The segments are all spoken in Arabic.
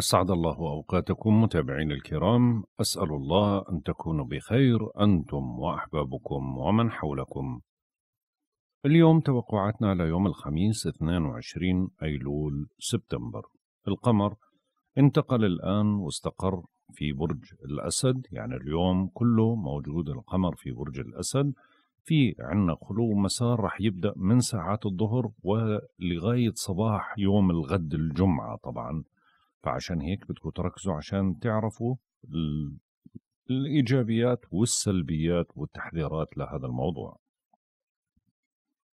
أسعد الله أوقاتكم متابعين الكرام أسأل الله أن تكونوا بخير أنتم وأحبابكم ومن حولكم اليوم توقعاتنا ليوم الخميس 22 أيلول سبتمبر القمر انتقل الآن واستقر في برج الأسد يعني اليوم كله موجود القمر في برج الأسد في عندنا خلو مسار رح يبدأ من ساعات الظهر ولغاية صباح يوم الغد الجمعة طبعاً فعشان هيك بدكم تركزوا عشان تعرفوا الإيجابيات والسلبيات والتحذيرات لهذا الموضوع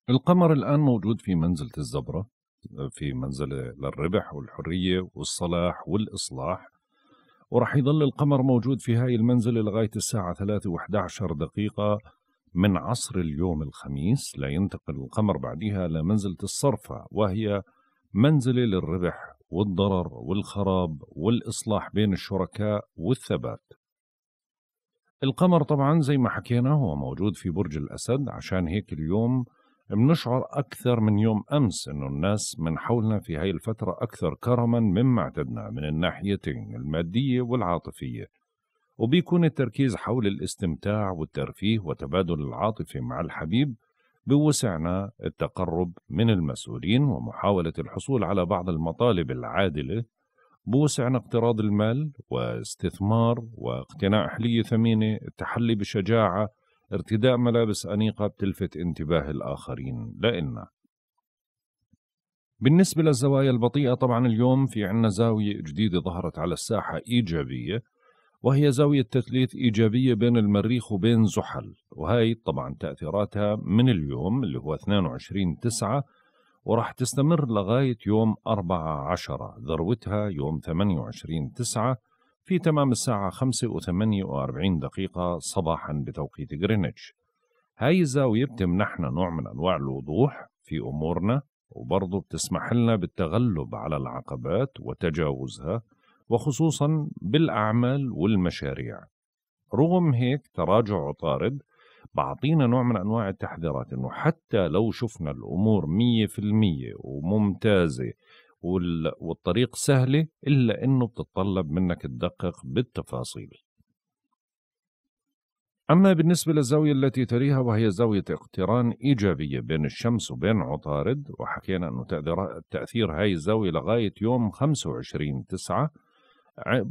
القمر الآن موجود في منزلة الزبرة في منزلة للربح والحرية والصلاح والإصلاح وراح يظل القمر موجود في هاي المنزلة لغاية الساعة 3 و11 دقيقة من عصر اليوم الخميس لينتقل القمر بعدها لمنزلة الصرفة وهي منزلة للربح والضرر والخراب والإصلاح بين الشركاء والثبات القمر طبعا زي ما حكينا هو موجود في برج الأسد عشان هيك اليوم بنشعر أكثر من يوم أمس إنه الناس من حولنا في هاي الفترة أكثر كرما مما اعتدنا من الناحيتين المادية والعاطفية وبيكون التركيز حول الاستمتاع والترفيه وتبادل العاطفة مع الحبيب بوسعنا التقرب من المسؤولين ومحاولة الحصول على بعض المطالب العادلة بوسعنا اقتراض المال واستثمار واقتناء حلية ثمينة التحلي بشجاعة ارتداء ملابس أنيقة بتلفت انتباه الآخرين لإلنا بالنسبة للزوايا البطيئة طبعا اليوم في عنا زاوية جديدة ظهرت على الساحة إيجابية وهي زاوية تثليث إيجابية بين المريخ وبين زحل وهي طبعا تأثيراتها من اليوم اللي هو 22 تسعة وراح تستمر لغاية يوم 4 ذروتها يوم 28 تسعة في تمام الساعة 5 و 48 دقيقة صباحا بتوقيت غرينتش هاي الزاوية بتمنحنا نوع من أنواع الوضوح في أمورنا وبرضه بتسمح لنا بالتغلب على العقبات وتجاوزها وخصوصا بالأعمال والمشاريع رغم هيك تراجع عطارد بعطينا نوع من أنواع التحذيرات أنه حتى لو شفنا الأمور مية في المية وممتازة والطريق سهلة إلا أنه بتتطلب منك تدقق بالتفاصيل أما بالنسبة للزاوية التي تريها وهي زاوية اقتران إيجابية بين الشمس وبين عطارد وحكينا أنه تأثير هاي الزاوية لغاية يوم 25 تسعة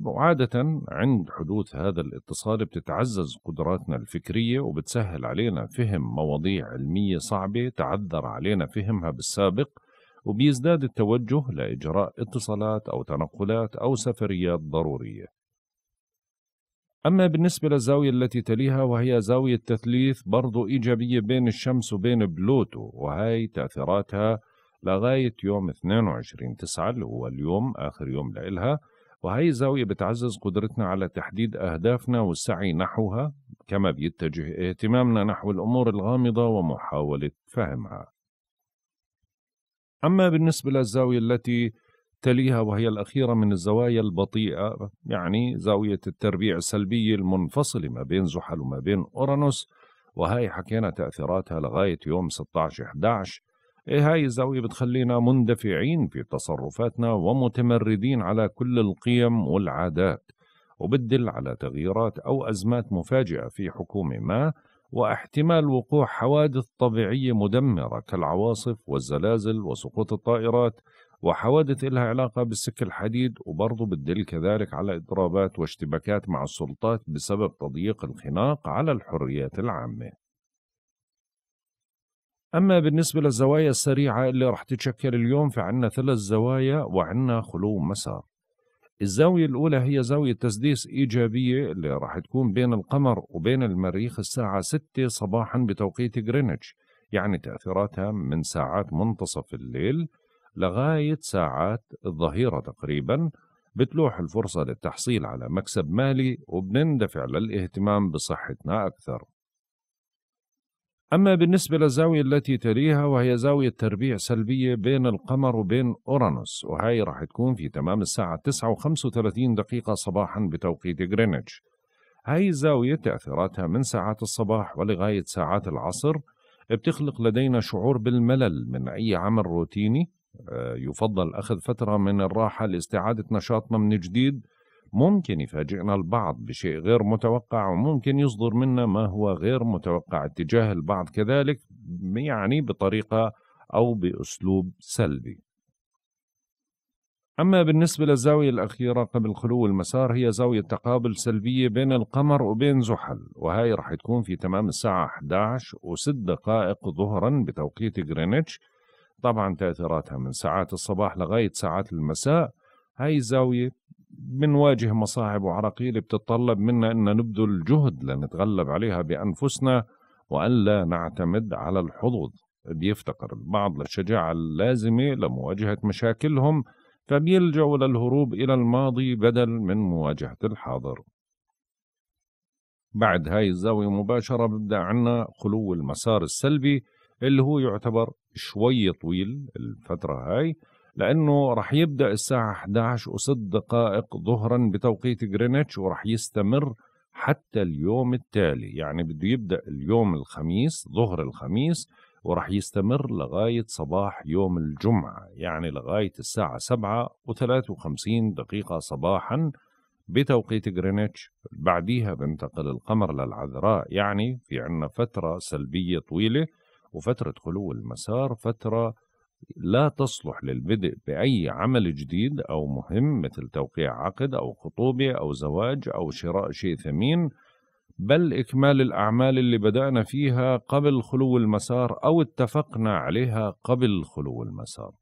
عادة عند حدوث هذا الاتصال بتتعزز قدراتنا الفكرية وبتسهل علينا فهم مواضيع علمية صعبة تعذر علينا فهمها بالسابق وبيزداد التوجه لإجراء اتصالات أو تنقلات أو سفريات ضرورية أما بالنسبة للزاوية التي تليها وهي زاوية تثليث برضو إيجابية بين الشمس وبين بلوتو وهي تأثيراتها لغاية يوم 22 9 اللي هو اليوم آخر يوم لإلها وهي الزاوية بتعزز قدرتنا على تحديد أهدافنا والسعي نحوها كما بيتجه اهتمامنا نحو الأمور الغامضة ومحاولة فهمها أما بالنسبة للزاوية التي تليها وهي الأخيرة من الزوايا البطيئة يعني زاوية التربيع السلبية المنفصلة ما بين زحل وما بين أورانوس وهي حكينا تأثيراتها لغاية يوم 16 11 إيه هاي الزاوية بتخلينا مندفعين في تصرفاتنا ومتمردين على كل القيم والعادات وبتدل على تغييرات أو أزمات مفاجئة في حكومة ما واحتمال وقوع حوادث طبيعية مدمرة كالعواصف والزلازل وسقوط الطائرات وحوادث إلها علاقة بالسك الحديد وبرضه بتدل كذلك على إضرابات واشتباكات مع السلطات بسبب تضييق الخناق على الحريات العامة أما بالنسبة للزوايا السريعة اللي راح تتشكل اليوم فعنا ثلاث زوايا وعنا خلو مسار الزاوية الأولى هي زاوية تسديس إيجابية اللي راح تكون بين القمر وبين المريخ الساعة 6 صباحا بتوقيت غرينتش يعني تأثيراتها من ساعات منتصف الليل لغاية ساعات الظهيرة تقريبا بتلوح الفرصة للتحصيل على مكسب مالي وبنندفع للاهتمام بصحتنا أكثر أما بالنسبة للزاوية التي تليها وهي زاوية تربيع سلبية بين القمر وبين أورانوس وهي راح تكون في تمام الساعة 9 و35 دقيقة صباحا بتوقيت غرينتش هاي الزاوية تأثيراتها من ساعات الصباح ولغاية ساعات العصر بتخلق لدينا شعور بالملل من أي عمل روتيني آه، يفضل أخذ فترة من الراحة لاستعادة نشاطنا من جديد ممكن يفاجئنا البعض بشيء غير متوقع وممكن يصدر منا ما هو غير متوقع اتجاه البعض كذلك يعني بطريقة أو بأسلوب سلبي أما بالنسبة للزاوية الأخيرة قبل خلو المسار هي زاوية تقابل سلبية بين القمر وبين زحل وهي رح تكون في تمام الساعة 11 و6 دقائق ظهرا بتوقيت غرينتش طبعا تأثيراتها من ساعات الصباح لغاية ساعات المساء هاي الزاوية بنواجه مصاعب وعراقيل بتتطلب منا أن نبذل جهد لنتغلب عليها بأنفسنا وألا نعتمد على الحظوظ بيفتقر البعض للشجاعة اللازمة لمواجهة مشاكلهم فبيلجأوا للهروب إلى الماضي بدل من مواجهة الحاضر بعد هاي الزاوية مباشرة ببدأ عنا خلو المسار السلبي اللي هو يعتبر شوي طويل الفترة هاي لأنه رح يبدأ الساعة 11 و6 دقائق ظهرا بتوقيت جرينتش ورح يستمر حتى اليوم التالي يعني بده يبدأ اليوم الخميس ظهر الخميس ورح يستمر لغاية صباح يوم الجمعة يعني لغاية الساعة 7 و53 دقيقة صباحا بتوقيت جرينتش بعديها بنتقل القمر للعذراء يعني في عنا فترة سلبية طويلة وفترة خلو المسار فترة لا تصلح للبدء بأي عمل جديد أو مهم مثل توقيع عقد أو خطوبة أو زواج أو شراء شيء ثمين بل إكمال الأعمال اللي بدأنا فيها قبل خلو المسار أو اتفقنا عليها قبل خلو المسار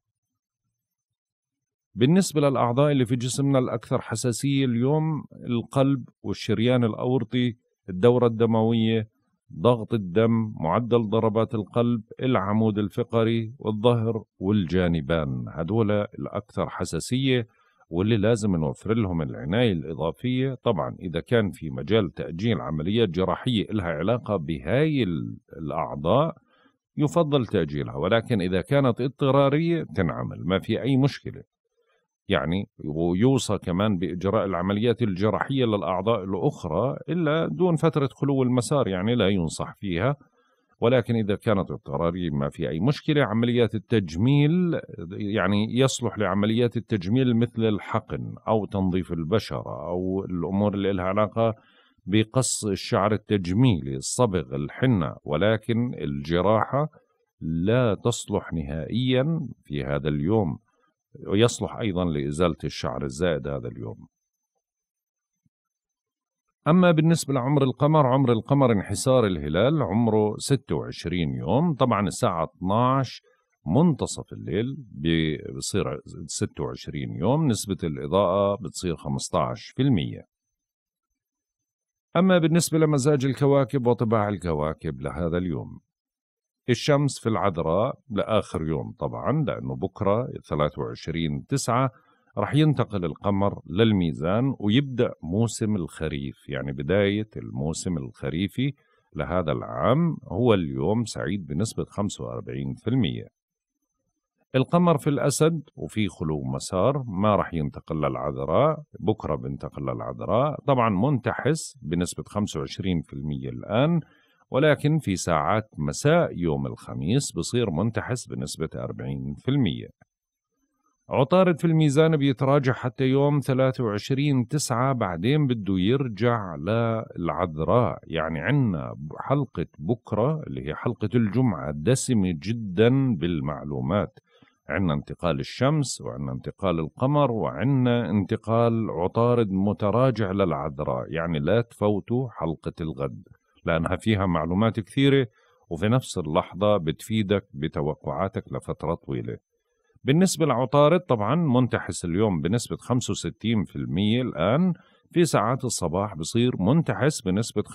بالنسبة للأعضاء اللي في جسمنا الأكثر حساسية اليوم القلب والشريان الأورطي الدورة الدموية ضغط الدم معدل ضربات القلب العمود الفقري والظهر والجانبان هدول الأكثر حساسية واللي لازم نوفر لهم العناية الإضافية طبعا إذا كان في مجال تأجيل عمليات جراحية لها علاقة بهاي الأعضاء يفضل تأجيلها ولكن إذا كانت اضطرارية تنعمل ما في أي مشكلة يعني ويوصى كمان بإجراء العمليات الجراحية للأعضاء الأخرى إلا دون فترة خلو المسار يعني لا ينصح فيها ولكن إذا كانت اضطرارية ما في أي مشكلة عمليات التجميل يعني يصلح لعمليات التجميل مثل الحقن أو تنظيف البشرة أو الأمور اللي لها علاقة بقص الشعر التجميلي الصبغ الحنة ولكن الجراحة لا تصلح نهائيا في هذا اليوم ويصلح أيضا لإزالة الشعر الزائد هذا اليوم أما بالنسبة لعمر القمر عمر القمر انحسار الهلال عمره 26 يوم طبعا الساعة 12 منتصف الليل بصير 26 يوم نسبة الإضاءة بتصير 15% أما بالنسبة لمزاج الكواكب وطباع الكواكب لهذا اليوم الشمس في العذراء لآخر يوم طبعا لأنه بكرة 23 9 رح ينتقل القمر للميزان ويبدأ موسم الخريف يعني بداية الموسم الخريفي لهذا العام هو اليوم سعيد بنسبة 45% القمر في الأسد وفي خلو مسار ما رح ينتقل للعذراء بكرة بنتقل للعذراء طبعا منتحس بنسبة 25% الآن ولكن في ساعات مساء يوم الخميس بصير منتحس بنسبة 40% عطارد في الميزان بيتراجع حتى يوم 23 تسعة بعدين بده يرجع للعذراء يعني عنا حلقة بكرة اللي هي حلقة الجمعة دسمة جدا بالمعلومات عنا انتقال الشمس وعنا انتقال القمر وعنا انتقال عطارد متراجع للعذراء يعني لا تفوتوا حلقة الغد لأنها فيها معلومات كثيرة وفي نفس اللحظة بتفيدك بتوقعاتك لفترة طويلة بالنسبة لعطارد طبعا منتحس اليوم بنسبة 65% الآن في ساعات الصباح بصير منتحس بنسبة 25%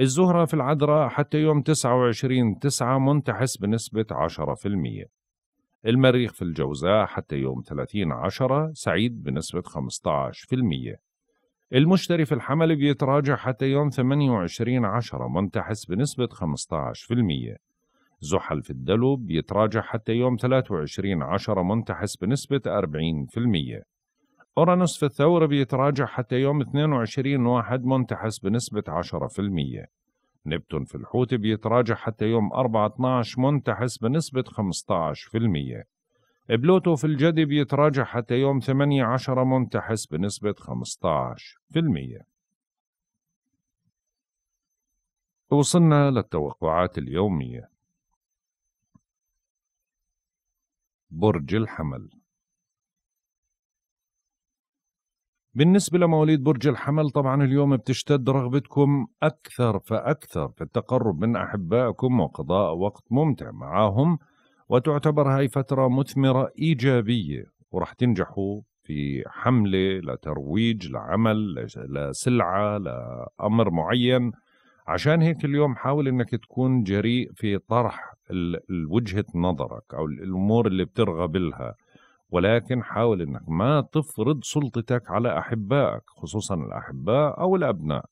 الزهرة في العذراء حتى يوم 29 9 منتحس بنسبة 10% المريخ في الجوزاء حتى يوم 30 10 سعيد بنسبة 15% المشتري في الحمل بيتراجع حتى يوم 28 عشرة منتحس بنسبة 15% زحل في الدلو بيتراجع حتى يوم 23 عشرة منتحس بنسبة 40% أورانوس في الثورة بيتراجع حتى يوم 22 واحد منتحس بنسبة 10% نبتون في الحوت بيتراجع حتى يوم 4 12 منتحس بنسبة 15% بلوتو في الجدي بيتراجع حتى يوم 8 10 منتحس بنسبة 15% وصلنا للتوقعات اليومية برج الحمل بالنسبة لمواليد برج الحمل طبعا اليوم بتشتد رغبتكم أكثر فأكثر في التقرب من أحبائكم وقضاء وقت ممتع معهم وتعتبر هاي فترة مثمرة إيجابية ورح تنجحوا في حملة لترويج لعمل لسلعة لأمر معين عشان هيك اليوم حاول انك تكون جريء في طرح وجهة نظرك او الامور اللي بترغب لها ولكن حاول انك ما تفرض سلطتك على احبائك خصوصا الاحباء او الابناء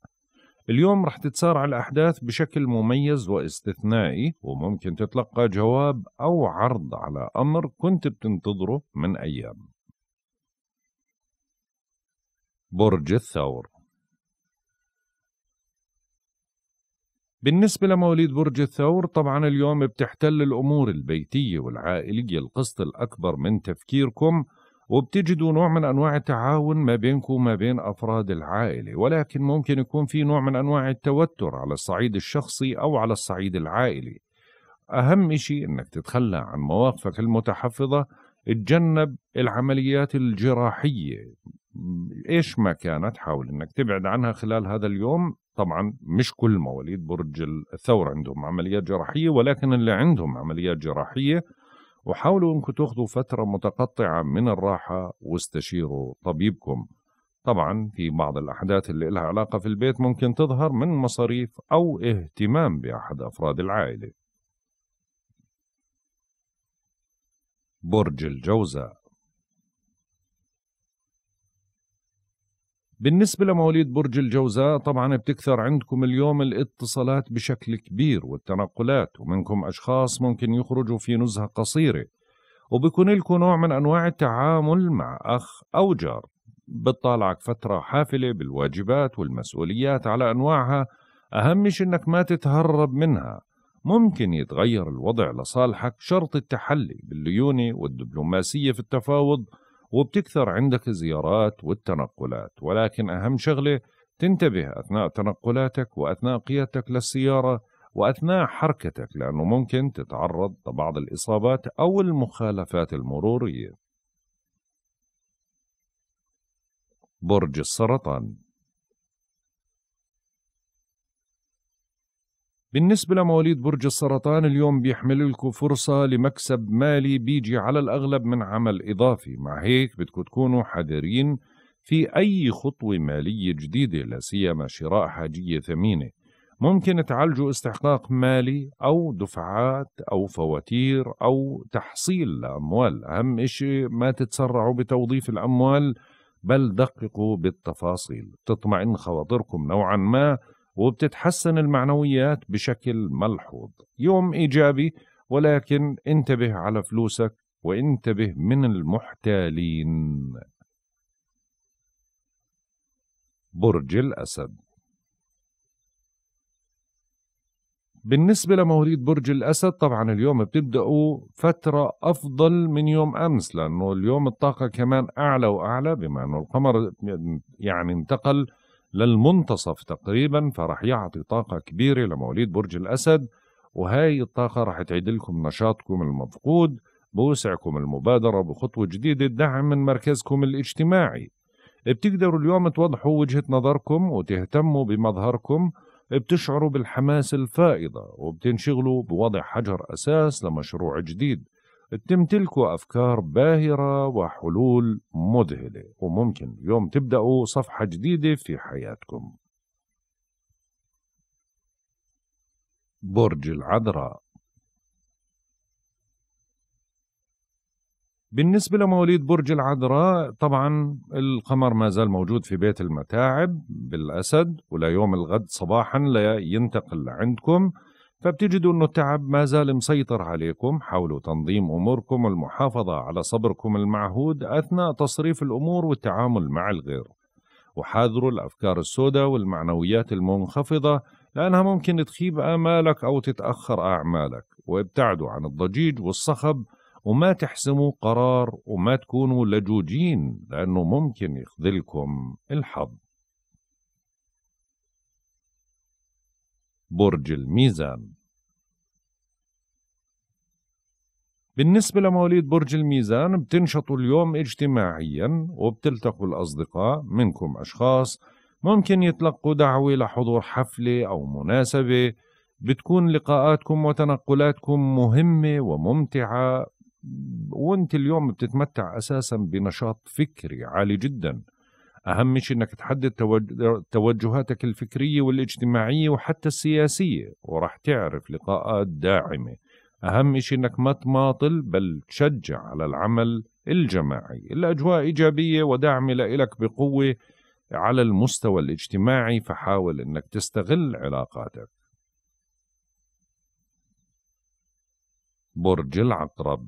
اليوم رح تتسارع الأحداث بشكل مميز واستثنائي وممكن تتلقى جواب أو عرض على أمر كنت بتنتظره من أيام برج الثور بالنسبة لمواليد برج الثور طبعا اليوم بتحتل الأمور البيتية والعائلية القسط الأكبر من تفكيركم وبتجدوا نوع من انواع التعاون ما بينكم وما بين افراد العائله ولكن ممكن يكون في نوع من انواع التوتر على الصعيد الشخصي او على الصعيد العائلي اهم شيء انك تتخلى عن مواقفك المتحفظه اتجنب العمليات الجراحيه ايش ما كانت حاول انك تبعد عنها خلال هذا اليوم طبعا مش كل مواليد برج الثور عندهم عمليات جراحيه ولكن اللي عندهم عمليات جراحيه وحاولوا انكم تاخذوا فتره متقطعه من الراحه واستشيروا طبيبكم طبعا في بعض الأحداث اللي لها علاقة في البيت ممكن تظهر من مصاريف أو اهتمام بأحد أفراد العائلة برج الجوزاء بالنسبة لمواليد برج الجوزاء طبعا بتكثر عندكم اليوم الاتصالات بشكل كبير والتنقلات ومنكم أشخاص ممكن يخرجوا في نزهة قصيرة وبكون لكم نوع من أنواع التعامل مع أخ أو جار بتطالعك فترة حافلة بالواجبات والمسؤوليات على أنواعها أهم أنك ما تتهرب منها ممكن يتغير الوضع لصالحك شرط التحلي بالليونة والدبلوماسية في التفاوض وبتكثر عندك الزيارات والتنقلات ولكن أهم شغلة تنتبه أثناء تنقلاتك وأثناء قيادتك للسيارة وأثناء حركتك لأنه ممكن تتعرض لبعض الإصابات أو المخالفات المرورية برج السرطان بالنسبة لمواليد برج السرطان اليوم بيحمل لكم فرصة لمكسب مالي بيجي على الأغلب من عمل إضافي مع هيك بدكم تكونوا حذرين في أي خطوة مالية جديدة لا سيما شراء حاجية ثمينة ممكن تعالجوا استحقاق مالي أو دفعات أو فواتير أو تحصيل لأموال أهم إشي ما تتسرعوا بتوظيف الأموال بل دققوا بالتفاصيل تطمئن خواطركم نوعا ما وبتتحسن المعنويات بشكل ملحوظ يوم إيجابي ولكن انتبه على فلوسك وانتبه من المحتالين برج الأسد بالنسبة لمواليد برج الأسد طبعا اليوم بتبدأوا فترة أفضل من يوم أمس لأنه اليوم الطاقة كمان أعلى وأعلى بما أنه القمر يعني انتقل للمنتصف تقريبا فرح يعطي طاقة كبيرة لمواليد برج الأسد وهاي الطاقة رح تعيد لكم نشاطكم المفقود بوسعكم المبادرة بخطوة جديدة دعم من مركزكم الاجتماعي بتقدروا اليوم توضحوا وجهة نظركم وتهتموا بمظهركم بتشعروا بالحماس الفائضة وبتنشغلوا بوضع حجر أساس لمشروع جديد تمتلكوا أفكار باهرة وحلول مذهلة وممكن اليوم تبدأوا صفحة جديدة في حياتكم برج العذراء بالنسبة لمواليد برج العذراء طبعا القمر ما زال موجود في بيت المتاعب بالأسد ولا يوم الغد صباحا لا ينتقل عندكم فبتجدوا أنه التعب ما زال مسيطر عليكم حاولوا تنظيم أموركم والمحافظة على صبركم المعهود أثناء تصريف الأمور والتعامل مع الغير وحاذروا الأفكار السوداء والمعنويات المنخفضة لأنها ممكن تخيب آمالك أو تتأخر أعمالك وابتعدوا عن الضجيج والصخب وما تحسموا قرار وما تكونوا لجوجين لأنه ممكن يخذلكم الحظ برج الميزان بالنسبة لمواليد برج الميزان بتنشطوا اليوم اجتماعيا وبتلتقوا الأصدقاء منكم أشخاص ممكن يتلقوا دعوة لحضور حفلة أو مناسبة بتكون لقاءاتكم وتنقلاتكم مهمة وممتعة وانت اليوم بتتمتع أساسا بنشاط فكري عالي جداً أهم شيء أنك تحدد توجهاتك الفكرية والاجتماعية وحتى السياسية وراح تعرف لقاءات داعمة أهم شيء أنك ما تماطل بل تشجع على العمل الجماعي الأجواء إيجابية وداعمة لإلك بقوة على المستوى الاجتماعي فحاول أنك تستغل علاقاتك برج العقرب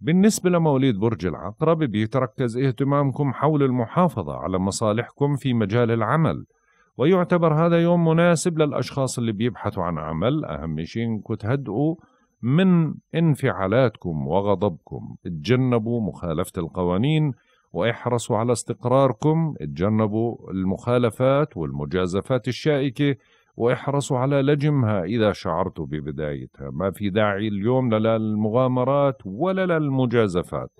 بالنسبة لمواليد برج العقرب بيتركز اهتمامكم حول المحافظة على مصالحكم في مجال العمل ويعتبر هذا يوم مناسب للأشخاص اللي بيبحثوا عن عمل أهم شيء إنكم تهدئوا من انفعالاتكم وغضبكم اتجنبوا مخالفة القوانين واحرصوا على استقراركم اتجنبوا المخالفات والمجازفات الشائكة واحرصوا على لجمها إذا شعرتوا ببدايتها ما في داعي اليوم لا للمغامرات ولا للمجازفات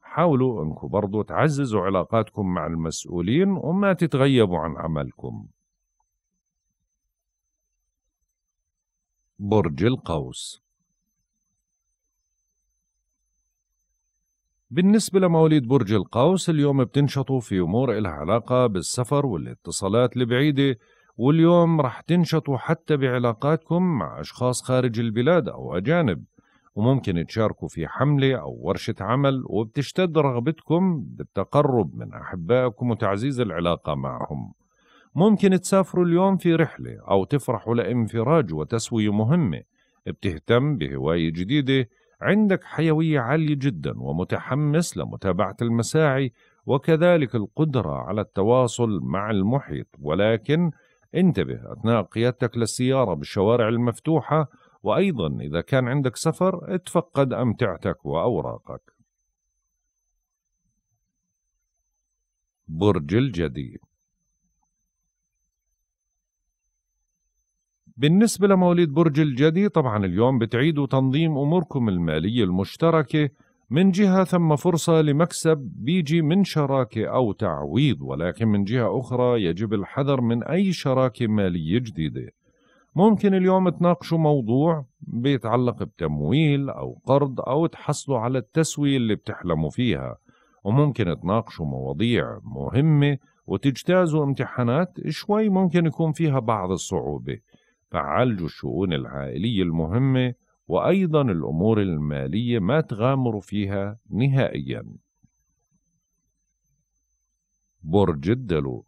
حاولوا أنكم برضو تعززوا علاقاتكم مع المسؤولين وما تتغيبوا عن عملكم برج القوس بالنسبة لمواليد برج القوس اليوم بتنشطوا في أمور إلها علاقة بالسفر والاتصالات البعيدة واليوم رح تنشطوا حتى بعلاقاتكم مع أشخاص خارج البلاد أو أجانب وممكن تشاركوا في حملة أو ورشة عمل وبتشتد رغبتكم بالتقرب من أحبائكم وتعزيز العلاقة معهم ممكن تسافروا اليوم في رحلة أو تفرحوا لانفراج وتسوية مهمة بتهتم بهواية جديدة عندك حيوية عالية جدا ومتحمس لمتابعة المساعي وكذلك القدرة على التواصل مع المحيط ولكن انتبه أثناء قيادتك للسيارة بالشوارع المفتوحة وأيضا إذا كان عندك سفر اتفقد أمتعتك وأوراقك برج الجدي بالنسبة لمواليد برج الجدي طبعا اليوم بتعيدوا تنظيم أموركم المالية المشتركة من جهة ثم فرصة لمكسب بيجي من شراكة أو تعويض ولكن من جهة أخرى يجب الحذر من أي شراكة مالية جديدة ممكن اليوم تناقشوا موضوع بيتعلق بتمويل أو قرض أو تحصلوا على التسوية اللي بتحلموا فيها وممكن تناقشوا مواضيع مهمة وتجتازوا امتحانات شوي ممكن يكون فيها بعض الصعوبة فعالجوا الشؤون العائلية المهمة وأيضا الأمور المالية ما تغامروا فيها نهائيا برج الدلو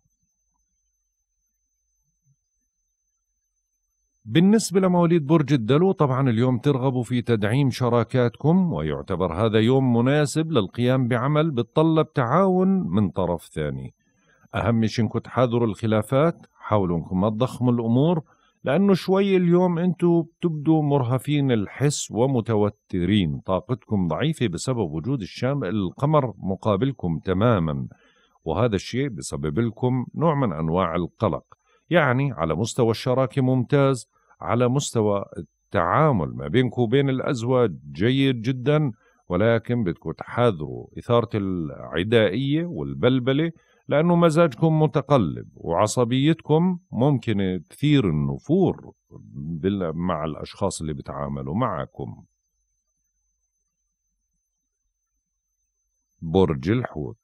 بالنسبة لمواليد برج الدلو طبعا اليوم ترغبوا في تدعيم شراكاتكم ويعتبر هذا يوم مناسب للقيام بعمل بتطلب تعاون من طرف ثاني أهم شيء إنكم تحاذروا الخلافات حاولوا إنكم ما تضخموا الأمور لأنه شوي اليوم أنتوا بتبدوا مرهفين الحس ومتوترين طاقتكم ضعيفة بسبب وجود الشام القمر مقابلكم تماما وهذا الشيء بسبب لكم نوع من أنواع القلق يعني على مستوى الشراكة ممتاز على مستوى التعامل ما بينكم وبين الأزواج جيد جدا ولكن بدكم تحاذروا إثارة العدائية والبلبلة لأنه مزاجكم متقلب وعصبيتكم ممكن تثير النفور مع الأشخاص اللي بتعاملوا معكم برج الحوت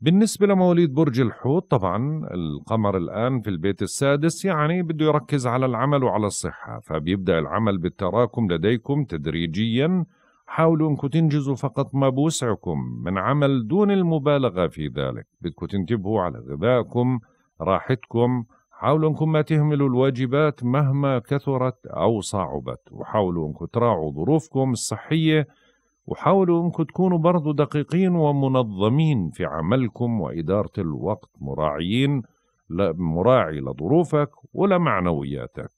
بالنسبة لمواليد برج الحوت طبعا القمر الآن في البيت السادس يعني بده يركز على العمل وعلى الصحة فبيبدأ العمل بالتراكم لديكم تدريجياً حاولوا انكم تنجزوا فقط ما بوسعكم من عمل دون المبالغة في ذلك بدكم تنتبهوا على غذائكم راحتكم حاولوا انكم ما تهملوا الواجبات مهما كثرت او صعبت وحاولوا انكم تراعوا ظروفكم الصحية وحاولوا انكم تكونوا برضو دقيقين ومنظمين في عملكم وإدارة الوقت مراعيين مراعي لظروفك ولمعنوياتك